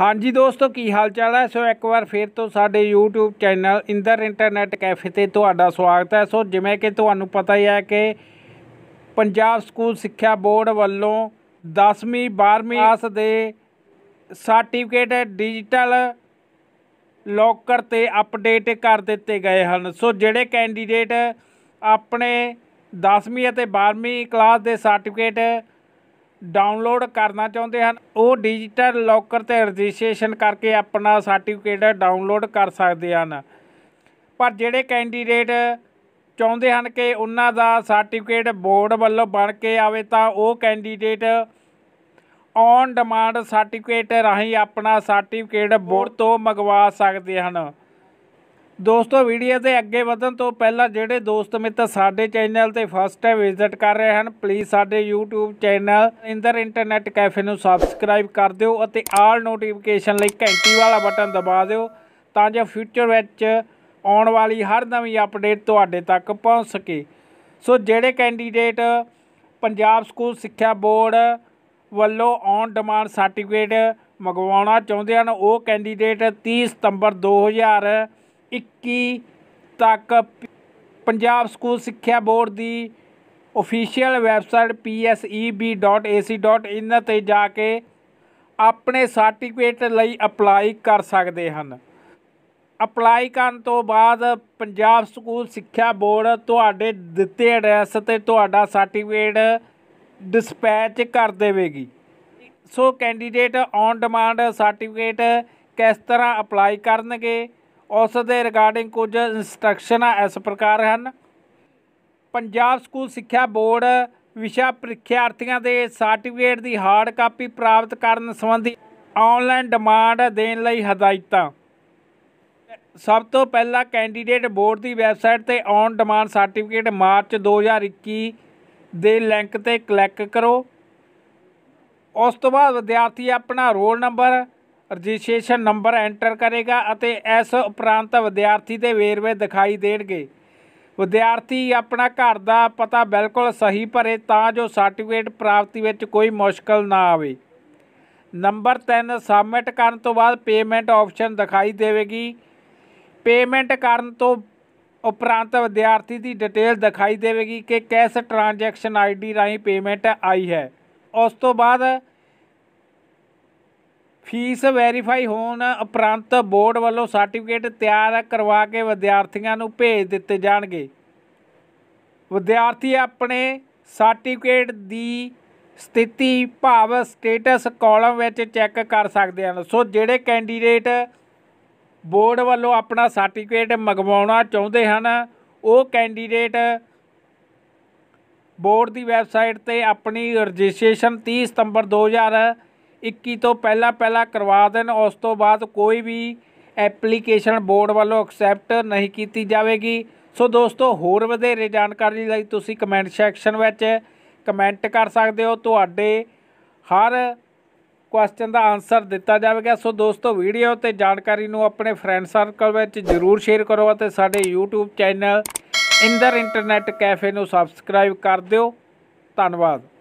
ਹਾਂਜੀ ਦੋਸਤੋ ਕੀ ਹਾਲ ਚਾਲ ਹੈ ਸੋ ਇੱਕ ਵਾਰ ਫੇਰ ਤੋਂ ਸਾਡੇ YouTube channel Inder internet cafe ਤੇ ਤੁਹਾਡਾ ਸਵਾਗਤ ਹੈ ਸੋ ਜਿਵੇਂ ਕਿ ਤੁਹਾਨੂੰ ਪਤਾ ਹੀ ਹੈ ਕਿ ਪੰਜਾਬ ਸਕੂਲ ਸਿੱਖਿਆ ਬੋਰਡ ਵੱਲੋਂ 10ਵੀਂ 12ਵੀਂ ਕਲਾਸ ਦੇ ਸਰਟੀਫਿਕੇਟ ਡਿਜੀਟਲ ਲੋਕਰ ਤੇ ਅਪਡੇਟ ਕਰ ਦਿੱਤੇ ਗਏ ਹਨ ਸੋ ਜਿਹੜੇ ਕੈਂਡੀਡੇਟ ਆਪਣੇ 10ਵੀਂ ਅਤੇ 12ਵੀਂ ਕਲਾਸ ਦੇ ਸਰਟੀਫਿਕੇਟ ਡਾਊਨਲੋਡ ਕਰਨਾ ਚਾਹੁੰਦੇ ਹਨ ਉਹ ਡਿਜੀਟਲ ਲੋਕਰ ਤੇ ਰਜਿਸਟ੍ਰੇਸ਼ਨ ਕਰਕੇ ਆਪਣਾ ਸਰਟੀਫਿਕੇਟ ਡਾਊਨਲੋਡ ਕਰ ਸਕਦੇ ਹਨ ਪਰ ਜਿਹੜੇ ਕੈਂਡੀਡੇਟ ਚਾਹੁੰਦੇ ਹਨ ਕਿ ਉਹਨਾਂ ਦਾ ਸਰਟੀਫਿਕੇਟ ਬੋਰਡ ਵੱਲੋਂ ਬਣ ਕੇ ਆਵੇ ਤਾਂ ਉਹ ਕੈਂਡੀਡੇਟ ਔਨ ਡਿਮਾਂਡ ਸਰਟੀਫਿਕੇਟ ਰਾਹੀਂ ਆਪਣਾ ਸਰਟੀਫਿਕੇਟ ਬੋਰਡ ਤੋਂ ਮੰਗਵਾ ਸਕਦੇ ਹਨ ਦੋਸਤੋ ਵੀਡੀਓ ਦੇ ਅੱਗੇ ਵਧਣ ਤੋਂ ਪਹਿਲਾਂ ਜਿਹੜੇ ਦੋਸਤ ਮਿੱਤਰ ਸਾਡੇ ਚੈਨਲ ਤੇ ਫਸਟ ਟਾਈਮ ਵਿਜ਼ਿਟ ਕਰ ਰਹੇ ਹਨ ਪਲੀਜ਼ ਸਾਡੇ YouTube channel Inder internet cafe ਨੂੰ ਸਬਸਕ੍ਰਾਈਬ ਕਰ ਦਿਓ ਅਤੇ ਆਲ ਨੋਟੀਫਿਕੇਸ਼ਨ ਲਈ ਘੰਟੀ ਵਾਲਾ ਬਟਨ ਦਬਾ ਦਿਓ ਤਾਂ ਜੋ ਫਿਊਚਰ ਵਿੱਚ ਆਉਣ ਵਾਲੀ ਹਰ ਨਵੀਂ ਅਪਡੇਟ ਤੁਹਾਡੇ ਤੱਕ ਪਹੁੰਚ ਸਕੇ ਸੋ ਜਿਹੜੇ ਕੈਂਡੀਡੇਟ ਪੰਜਾਬ ਸਕੂਲ ਸਿੱਖਿਆ ਬੋਰਡ ਵੱਲੋਂ ਔਨ ਡਿਮਾਂਡ ਸਰਟੀਫਿਕੇਟ ਮੰਗਵਾਉਣਾ ਚਾਹੁੰਦੇ ਹਨ ਉਹ ਕੈਂਡੀਡੇਟ 30 ਸਤੰਬਰ 2000 21 ਤੱਕ ਪੰਜਾਬ ਸਕੂਲ ਸਿੱਖਿਆ ਬੋਰਡ ਦੀ ਅਫੀਸ਼ੀਅਲ ਵੈਬਸਾਈਟ pseb.ac.in ਤੇ ਜਾ ਕੇ ਆਪਣੇ ਸਰਟੀਫਿਕੇਟ ਲਈ ਅਪਲਾਈ ਕਰ ਸਕਦੇ ਹਨ ਅਪਲਾਈ ਕਰਨ ਤੋਂ ਬਾਅਦ ਪੰਜਾਬ ਸਕੂਲ ਸਿੱਖਿਆ ਬੋਰਡ ਤੁਹਾਡੇ ਦਿੱਤੇ ਐਡਰੈਸ ਤੇ ਤੁਹਾਡਾ ਸਰਟੀਫਿਕੇਟ ਡਿਸਪੈਚ ਕਰ ਦੇਵੇਗੀ so candidate on demand certificate ਕਿਸ ਤਰ੍ਹਾਂ ਅਪਲਾਈ ਕਰਨਗੇ ਉਸ ਦੇ ਰਿਗਾਰਡਿੰਗ ਕੁਝ ਇਨਸਟਰਕਸ਼ਨਾਂ ਇਸ ਪ੍ਰਕਾਰ ਹਨ ਪੰਜਾਬ ਸਕੂਲ ਸਿੱਖਿਆ ਬੋਰਡ ਵਿਸ਼ਾ ਪ੍ਰੀਖਿਆਰਥੀਆਂ ਦੇ ਸਰਟੀਫਿਕੇਟ ਦੀ ਹਾਰਡ ਕਾਪੀ ਪ੍ਰਾਪਤ ਕਰਨ ਸੰਬੰਧੀ ਆਨਲਾਈਨ ਡਿਮਾਂਡ ਦੇਣ ਲਈ ਹਦਾਇਤਾਂ ਸਭ ਤੋਂ ਪਹਿਲਾਂ ਕੈਂਡੀਡੇਟ ਬੋਰਡ ਦੀ ਵੈਬਸਾਈਟ ਤੇ ਔਨ ਡਿਮਾਂਡ ਸਰਟੀਫਿਕੇਟ ਮਾਰਚ 2021 ਦੇ ਲਿੰਕ ਤੇ ਕਲਿੱਕ ਕਰੋ ਉਸ ਤੋਂ ਬਾਅਦ ਵਿਦਿਆਰਥੀ ਆਪਣਾ roll number registration number enter ਕਰੇਗਾ ਅਤੇ ਇਸ ਉਪਰੰਤ ਵਿਦਿਆਰਥੀ ਦੇ ਵੇਰਵੇ ਦਿਖਾਈ ਦੇਣਗੇ ਵਿਦਿਆਰਥੀ ਆਪਣਾ ਘਰ ਦਾ ਪਤਾ ਬਿਲਕੁਲ ਸਹੀ ਭਰੇ ਤਾਂ ਜੋ ਸਰਟੀਫਿਕੇਟ ਪ੍ਰਾਪਤੀ ਵਿੱਚ ਕੋਈ ਮੁਸ਼ਕਲ ਨਾ ਆਵੇ ਨੰਬਰ 3 ਸਬਮਿਟ ਕਰਨ ਤੋਂ ਬਾਅਦ ਪੇਮੈਂਟ ਆਪਸ਼ਨ ਦਿਖਾਈ ਦੇਵੇਗੀ ਪੇਮੈਂਟ ਕਰਨ ਤੋਂ ਉਪਰੰਤ ਵਿਦਿਆਰਥੀ ਦੀ ਡਿਟੇਲ ਦਿਖਾਈ ਦੇਵੇਗੀ ਕਿ ਕਿਸ ਟ੍ਰਾਂਜੈਕਸ਼ਨ ਆਈਡੀ ਰਾਹੀਂ ਪੇਮੈਂਟ ਆਈ ਹੈ ਉਸ ਤੋਂ ਬਾਅਦ ਫੀਸ ਵੈਰੀਫਾਈ ਹੋਣ ਉਪਰੰਤ ਬੋਰਡ ਵੱਲੋਂ ਸਰਟੀਫਿਕੇਟ ਤਿਆਰ ਕਰਵਾ ਕੇ ਵਿਦਿਆਰਥੀਆਂ ਨੂੰ ਭੇਜ ਦਿੱਤੇ ਜਾਣਗੇ ਵਿਦਿਆਰਥੀ ਆਪਣੇ ਸਰਟੀਫਿਕੇਟ ਦੀ ਸਥਿਤੀ ਭਾਵ ਸਟੇਟਸ ਕਾਲਮ ਵਿੱਚ ਚੈੱਕ ਕਰ ਸਕਦੇ ਹਨ ਸੋ ਜਿਹੜੇ ਕੈਂਡੀਡੇਟ ਬੋਰਡ ਵੱਲੋਂ ਆਪਣਾ ਸਰਟੀਫਿਕੇਟ ਮੰਗਵਾਉਣਾ ਚਾਹੁੰਦੇ ਹਨ ਉਹ ਕੈਂਡੀਡੇਟ ਬੋਰਡ ਦੀ ਵੈਬਸਾਈਟ ਤੇ ਆਪਣੀ ਰਜਿਸਟ੍ਰੇਸ਼ਨ 30 ਸਤੰਬਰ 2000 21 ਤੋਂ ਪਹਿਲਾਂ ਪਹਿਲਾਂ ਕਰਵਾ ਦੇਣ ਉਸ ਤੋਂ ਬਾਅਦ ਕੋਈ ਵੀ ਐਪਲੀਕੇਸ਼ਨ ਬੋਰਡ ਵੱਲੋਂ ਐਕਸੈਪਟ ਨਹੀਂ ਕੀਤੀ ਜਾਵੇਗੀ ਸੋ ਦੋਸਤੋ ਹੋਰ ਵਧੇਰੇ ਜਾਣਕਾਰੀ ਲਈ ਤੁਸੀਂ ਕਮੈਂਟ ਸੈਕਸ਼ਨ ਵਿੱਚ ਕਮੈਂਟ ਕਰ ਸਕਦੇ ਹੋ ਤੁਹਾਡੇ ਹਰ ਕੁਐਸਚਨ ਦਾ ਆਨਸਰ ਦਿੱਤਾ ਜਾਵੇਗਾ ਸੋ ਦੋਸਤੋ ਵੀਡੀਓ ਤੇ ਜਾਣਕਾਰੀ ਨੂੰ ਆਪਣੇ ਫਰੈਂਡ ਸਰਕਲ ਵਿੱਚ ਜਰੂਰ ਸ਼ੇਅਰ ਕਰੋ ਅਤੇ ਸਾਡੇ YouTube channel Inder internet cafe ਨੂੰ ਸਬਸਕ੍ਰਾਈਬ ਕਰ ਦਿਓ ਧੰਨਵਾਦ